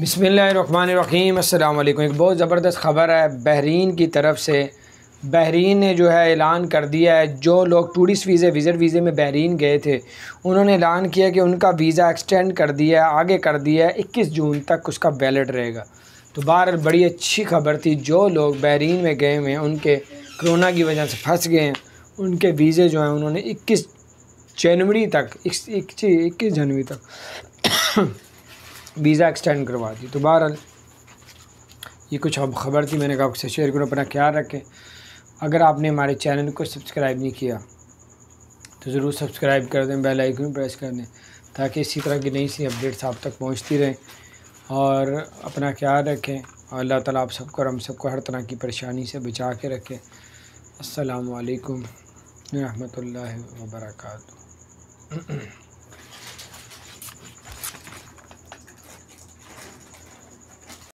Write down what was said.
बसमीम अल्लाम एक बहुत ज़बरदस्त ख़बर है बहरीन की तरफ से बहरीन ने जो है ऐलान कर दिया है जो लोग टूरिस्ट वीज़े विज़िट वीज़े में बहरीन गए थे उन्होंने ऐलान किया कि उनका वीज़ा एक्सटेंड कर दिया है आगे कर दिया है इक्कीस जून तक उसका वैलिड रहेगा तो बहर बड़ी अच्छी खबर थी जो लोग बहरीन में गए हुए हैं उनके कोरोना की वजह से फंस गए हैं उनके वीज़े जो हैं उन्होंने इक्कीस जनवरी तक इक्कीस जनवरी तक वीज़ा एक्सटेंड करवा दी तो बहरहाल ये कुछ अब खबर थी मैंने कहा आपसे शेयर करो अपना ख्याल रखें अगर आपने हमारे चैनल को सब्सक्राइब नहीं किया तो ज़रूर सब्सक्राइब कर दें बेल आइकन प्रेस कर दें ताकि इसी तरह की नई सी अपडेट्स आप तक पहुंचती रहें और अपना ख्याल रखें और अल्लाह ताला आप सबको और हम सबको हर तरह की परेशानी से बचा के रखें असलकम वरहमल वर्का